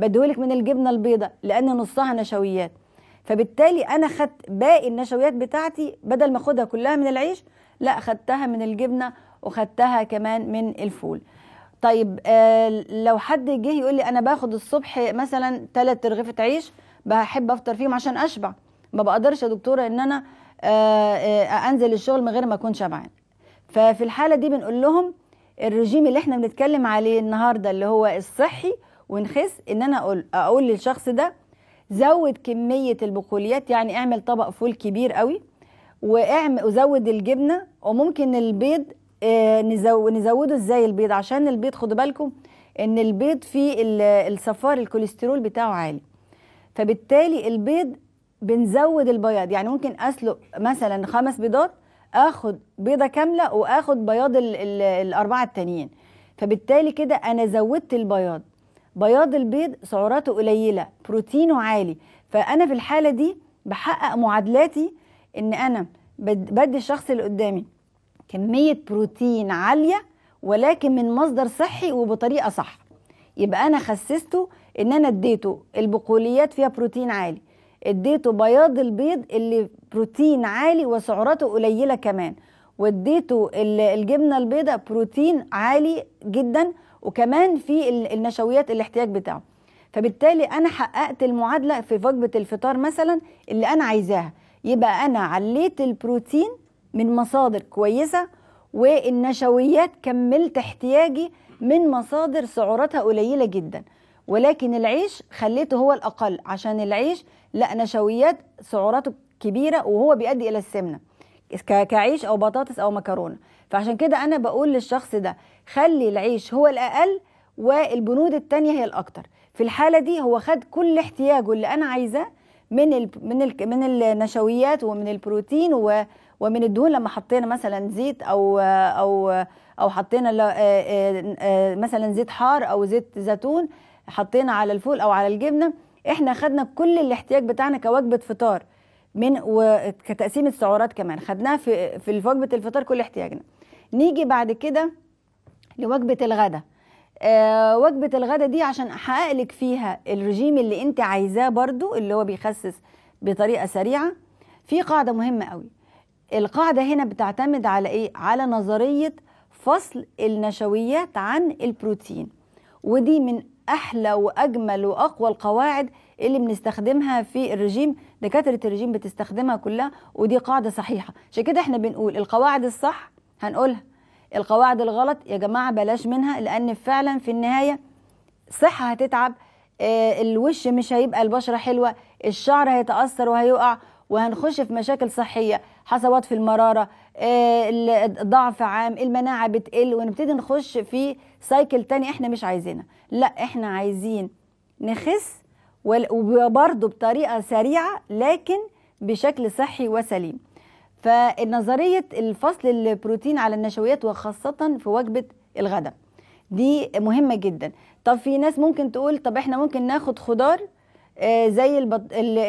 بديهولك من الجبنه البيضاء لان نصها نشويات فبالتالي انا خدت باقي النشويات بتاعتي بدل ما اخدها كلها من العيش لا خدتها من الجبنه وخدتها كمان من الفول طيب آه لو حد جه يقول لي انا باخد الصبح مثلا ثلاث رغيفه عيش بحب افطر فيهم عشان اشبع ما بقدرش يا دكتوره ان انا آه آه انزل الشغل من غير ما اكون شبعان ففي الحاله دي بنقول لهم الرجيم اللي احنا بنتكلم عليه النهارده اللي هو الصحي ونخس ان انا اقول اقول للشخص ده زود كميه البقوليات يعني اعمل طبق فول كبير قوي واعمل وزود الجبنه وممكن البيض آه، نزود نزوده ازاي البيض عشان البيض خدوا بالكم ان البيض فيه الصفار الكوليسترول بتاعه عالي فبالتالي البيض بنزود البياض يعني ممكن اسلق مثلا خمس بيضات اخد بيضه كامله واخد بياض الاربعه التانيين فبالتالي كده انا زودت البياض بياض البيض سعراته قليله بروتينه عالي فانا في الحاله دي بحقق معادلاتي ان انا بدي الشخص اللي قدامي كميه بروتين عاليه ولكن من مصدر صحي وبطريقه صح يبقى انا خسسته ان انا اديته البقوليات فيها بروتين عالي اديته بياض البيض اللي بروتين عالي وسعراته قليله كمان واديته الجبنه البيضاء بروتين عالي جدا وكمان في النشويات الاحتياج بتاعه فبالتالي انا حققت المعادله في وجبه الفطار مثلا اللي انا عايزاها يبقى انا عليت البروتين من مصادر كويسه والنشويات كملت احتياجي من مصادر سعراتها قليله جدا ولكن العيش خليته هو الاقل عشان العيش لا نشويات سعراته كبيره وهو بيؤدي الى السمنه كعيش او بطاطس او مكرونه فعشان كده انا بقول للشخص ده خلي العيش هو الاقل والبنود التانية هي الاكتر في الحاله دي هو خد كل احتياجه اللي انا عايزاه من الـ من الـ من النشويات ومن البروتين ومن الدهون لما حطينا مثلا زيت او او او حطينا مثلا زيت حار او زيت زيتون حطينا على الفول او على الجبنه احنا خدنا كل الاحتياج بتاعنا كوجبه فطار من وكتقسيم السعرات كمان خدناها في في وجبه الفطار كل احتياجنا نيجي بعد كده لوجبه الغداء آه وجبه الغداء دي عشان احقق لك فيها الرجيم اللي انت عايزاه برضو اللي هو بيخسس بطريقه سريعه في قاعده مهمه قوي القاعده هنا بتعتمد على ايه على نظريه فصل النشويات عن البروتين ودي من احلى واجمل واقوى القواعد اللي بنستخدمها في الرجيم دكاتره الرجيم بتستخدمها كلها ودي قاعده صحيحه عشان كده احنا بنقول القواعد الصح هنقولها القواعد الغلط يا جماعه بلاش منها لان فعلا في النهايه صحه هتتعب آه، الوش مش هيبقى البشره حلوه الشعر هيتاثر وهيقع وهنخش في مشاكل صحيه حصوات في المراره آه، ضعف عام المناعه بتقل ونبتدي نخش في سايكل تاني احنا مش عايزينها لا احنا عايزين نخس وبرضه بطريقه سريعه لكن بشكل صحي وسليم فنظريه الفصل البروتين على النشويات وخاصه في وجبه الغداء دي مهمه جدا طب في ناس ممكن تقول طب احنا ممكن ناخد خضار آه، زي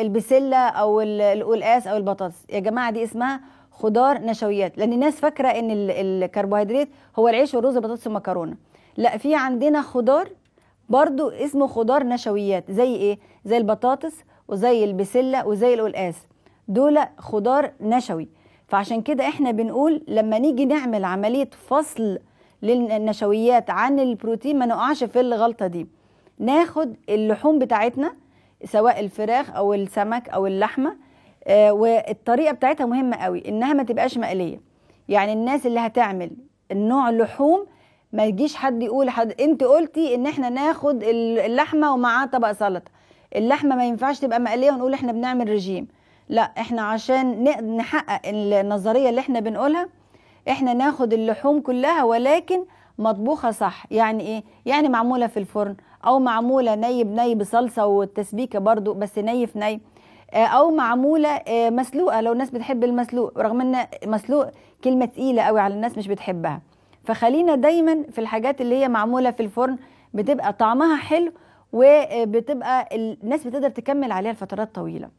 البسله او القلقاس او البطاطس يا جماعه دي اسمها خضار نشويات لان الناس فاكره ان الكربوهيدرات هو العيش والرز والبطاطس والمكرونه لا في عندنا خضار برضو اسمه خضار نشويات زي ايه زي البطاطس وزي البسله وزي القلقاس دول خضار نشوي فعشان كده احنا بنقول لما نيجي نعمل عمليه فصل للنشويات عن البروتين ما نقعش في الغلطه دي ناخد اللحوم بتاعتنا سواء الفراخ او السمك او اللحمه آه والطريقه بتاعتها مهمه قوي انها ما تبقاش مقليه يعني الناس اللي هتعمل النوع لحوم ما يجيش حد يقول حد انت قلتي ان احنا ناخد اللحمه ومعاه طبق سلطه اللحمه ما ينفعش تبقى مقليه ونقول احنا بنعمل رجيم لا احنا عشان نحقق النظريه اللي احنا بنقولها احنا ناخد اللحوم كلها ولكن مطبوخه صح يعني ايه يعني معموله في الفرن او معموله ني بني بصلصه والتسبيكه برضو بس ني في ني آه، او معموله آه، مسلوقه لو الناس بتحب المسلوق رغم ان مسلوق كلمه تقيله قوي على الناس مش بتحبها فخلينا دايما في الحاجات اللي هي معموله في الفرن بتبقى طعمها حلو وبتبقى الناس بتقدر تكمل عليها لفترات طويله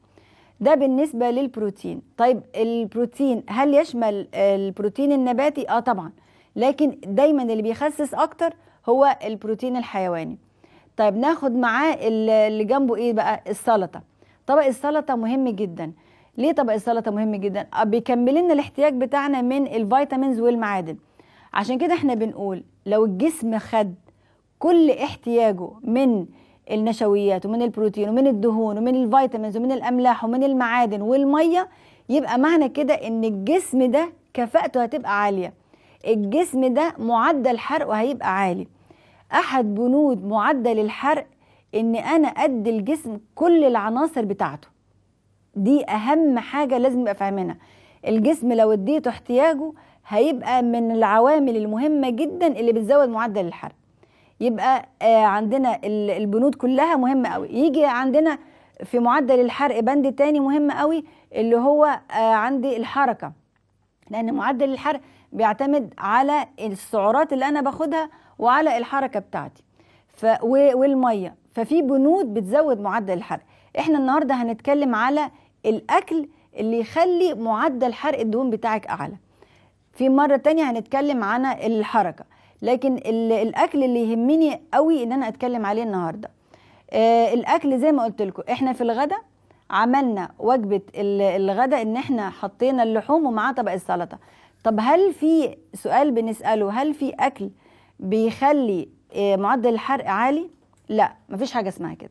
ده بالنسبه للبروتين طيب البروتين هل يشمل البروتين النباتي اه طبعا لكن دايما اللي بيخسس اكتر هو البروتين الحيواني طيب ناخد معاه اللي جنبه ايه بقى السلطه طبق السلطه مهم جدا ليه طبق السلطه مهم جدا آه، بيكمل لنا الاحتياج بتاعنا من الفيتامينز والمعادن عشان كده احنا بنقول لو الجسم خد كل احتياجه من النشويات ومن البروتين ومن الدهون ومن الفيتامينز ومن الاملاح ومن المعادن والميه يبقى معنى كده ان الجسم ده كفاءته هتبقى عاليه الجسم ده معدل حرقه هيبقى عالي احد بنود معدل الحرق ان انا ادي الجسم كل العناصر بتاعته دي اهم حاجه لازم يبقى فاهمينها الجسم لو اديته احتياجه هيبقى من العوامل المهمه جدا اللي بتزود معدل الحرق يبقى آه، عندنا البنود كلها مهمه قوي يجي عندنا في معدل الحرق بند تاني مهم قوي اللي هو آه، عندي الحركه لان معدل الحرق بيعتمد على السعرات اللي انا باخدها وعلى الحركه بتاعتي ف والميه ففي بنود بتزود معدل الحرق احنا النهارده هنتكلم على الاكل اللي يخلي معدل حرق الدهون بتاعك اعلى في مرة تانية هنتكلم عن الحركة لكن الأكل اللي يهمني قوي إن أنا أتكلم عليه النهاردة آه الأكل زي ما قلت لكم إحنا في الغدا عملنا وجبة الغدا إن إحنا حطينا اللحوم ومعاه طبق السلطة طب هل في سؤال بنسأله هل في أكل بيخلي آه معدل الحرق عالي؟ لا مفيش حاجة اسمها كده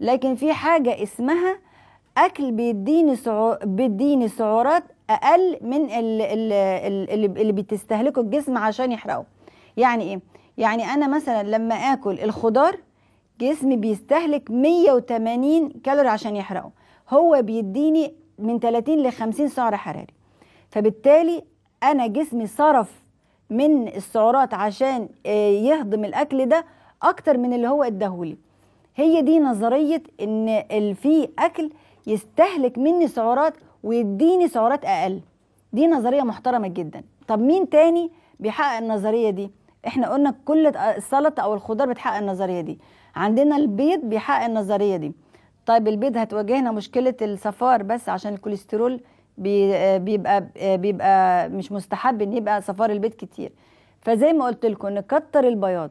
لكن في حاجة اسمها أكل بيديني سعو... بيديني سعرات اقل من اللي, اللي, بتستهلكه الجسم عشان يحرقه يعني ايه يعني انا مثلا لما اكل الخضار جسمي بيستهلك 180 كالوري عشان يحرقه هو بيديني من 30 ل 50 سعر حراري فبالتالي انا جسمي صرف من السعرات عشان آه، يهضم الاكل ده اكتر من اللي هو اداهولي هي دي نظريه ان في اكل يستهلك مني سعرات ويديني سعرات اقل دي نظريه محترمه جدا طب مين تاني بيحقق النظريه دي احنا قلنا كل السلطه او الخضار بتحقق النظريه دي عندنا البيض بيحقق النظريه دي طيب البيض هتواجهنا مشكله الصفار بس عشان الكوليسترول آه، بيبقى آه، بيبقى مش مستحب ان يبقى صفار البيض كتير فزي ما قلت لكم نكتر البياض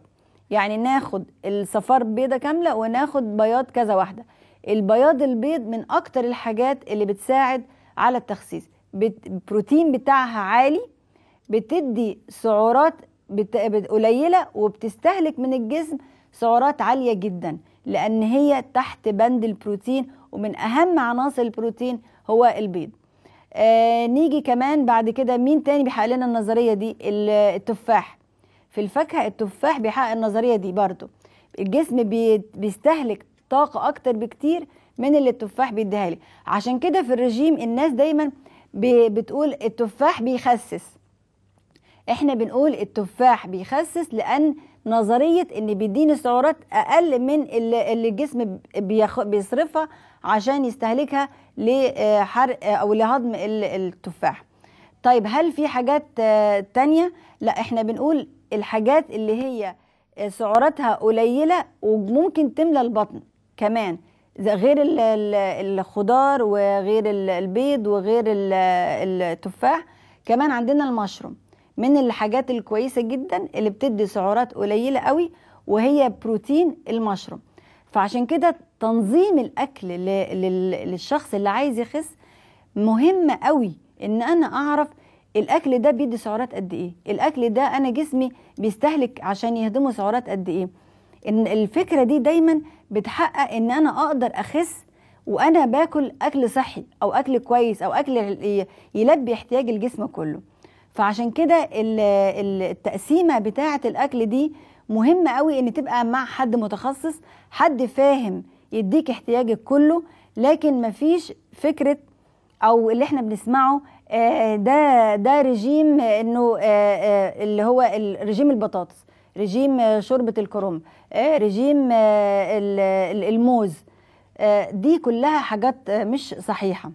يعني ناخد الصفار بيضه كامله وناخد بياض كذا واحده البياض البيض من اكتر الحاجات اللي بتساعد على التخسيس البروتين بتاعها عالي بتدي سعرات بت... قليله وبتستهلك من الجسم سعرات عاليه جدا لان هي تحت بند البروتين ومن اهم عناصر البروتين هو البيض آه نيجي كمان بعد كده مين تاني بيحقق لنا النظريه دي التفاح في الفاكهه التفاح بيحقق النظريه دي برضو الجسم بيستهلك طاقه اكتر بكتير من اللي التفاح بيديها لي عشان كده في الرجيم الناس دايما بتقول التفاح بيخسس احنا بنقول التفاح بيخسس لان نظريه ان بيديني سعرات اقل من اللي الجسم بيصرفها عشان يستهلكها لحرق آه، آه، او لهضم التفاح طيب هل في حاجات آه، تانية لا احنا بنقول الحاجات اللي هي سعراتها قليله وممكن تملى البطن كمان غير الخضار وغير البيض وغير التفاح كمان عندنا المشروم من الحاجات الكويسه جدا اللي بتدي سعرات قليله قوي وهي بروتين المشروم فعشان كده تنظيم الاكل للشخص اللي عايز يخس مهم قوي ان انا اعرف الاكل ده بيدي سعرات قد ايه الاكل ده انا جسمي بيستهلك عشان يهضمه سعرات قد ايه ان الفكره دي دايما بتحقق ان انا اقدر اخس وانا باكل اكل صحي او اكل كويس او اكل يلبي احتياج الجسم كله فعشان كده التقسيمه بتاعه الاكل دي مهمه قوي ان تبقى مع حد متخصص حد فاهم يديك احتياجك كله لكن مفيش فكره او اللي احنا بنسمعه آه، ده ده رجيم انه آه، آه، اللي هو رجيم البطاطس رجيم آه، شوربه الكرنب آه، رجيم آه، الموز دي كلها حاجات مش صحيحه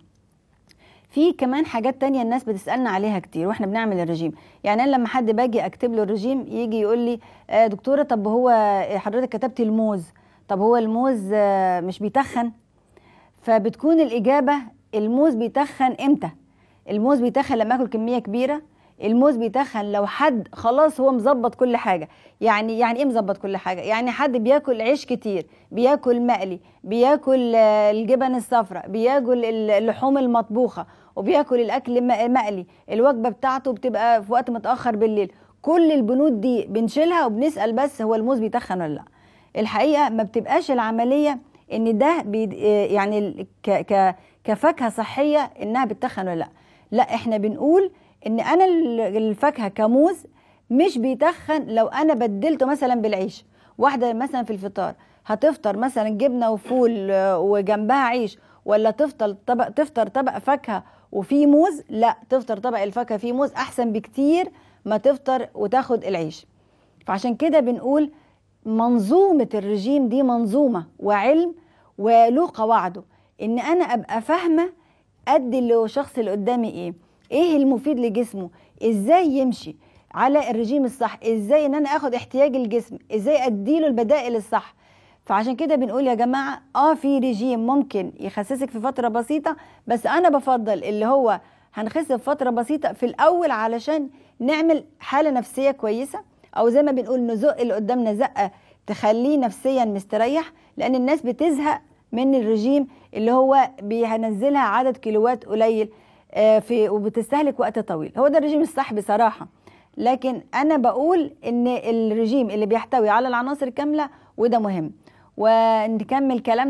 في كمان حاجات تانية الناس بتسألنا عليها كتير واحنا بنعمل الرجيم يعني انا لما حد باجي اكتب له الرجيم يجي يقول لي دكتورة طب هو حضرتك كتبتي الموز طب هو الموز مش بيتخن فبتكون الإجابة الموز بيتخن امتى الموز بيتخن لما اكل كمية كبيرة الموز بيتخن لو حد خلاص هو مظبط كل حاجه يعني يعني ايه مظبط كل حاجه يعني حد بياكل عيش كتير بياكل مقلي بياكل آه، الجبن الصفراء بياكل اللحوم المطبوخه وبياكل الاكل مقلي الوجبه بتاعته بتبقى في وقت متاخر بالليل كل البنود دي بنشيلها وبنسال بس هو الموز بيتخن ولا لا الحقيقه ما بتبقاش العمليه ان ده بي آه، يعني ك ك كفاكهه صحيه انها بتتخن ولا لا لا احنا بنقول ان انا الفاكهه كموز مش بيتخن لو انا بدلته مثلا بالعيش واحده مثلا في الفطار هتفطر مثلا جبنه وفول آه، وجنبها عيش ولا تفطر طبق تفطر طبق فاكهه وفيه موز لا تفطر طبق الفاكهه فيه موز احسن بكتير ما تفطر وتاخد العيش فعشان كده بنقول منظومه الرجيم دي منظومه وعلم وله قواعده ان انا ابقى فاهمه ادي للشخص اللي قدامي ايه ايه المفيد لجسمه ازاي يمشي على الرجيم الصح ازاي ان انا اخد احتياج الجسم ازاي اديله البدائل الصح فعشان كده بنقول يا جماعه اه في رجيم ممكن يخسسك في فتره بسيطه بس انا بفضل اللي هو هنخس في فتره بسيطه في الاول علشان نعمل حاله نفسيه كويسه او زي ما بنقول نزق اللي قدامنا زقه تخليه نفسيا مستريح لان الناس بتزهق من الرجيم اللي هو بينزلها عدد كيلوات قليل آه، في وبتستهلك وقت طويل هو ده الرجيم الصح بصراحه لكن انا بقول ان الرجيم اللي بيحتوي على العناصر الكامله وده مهم ونكمل كلامنا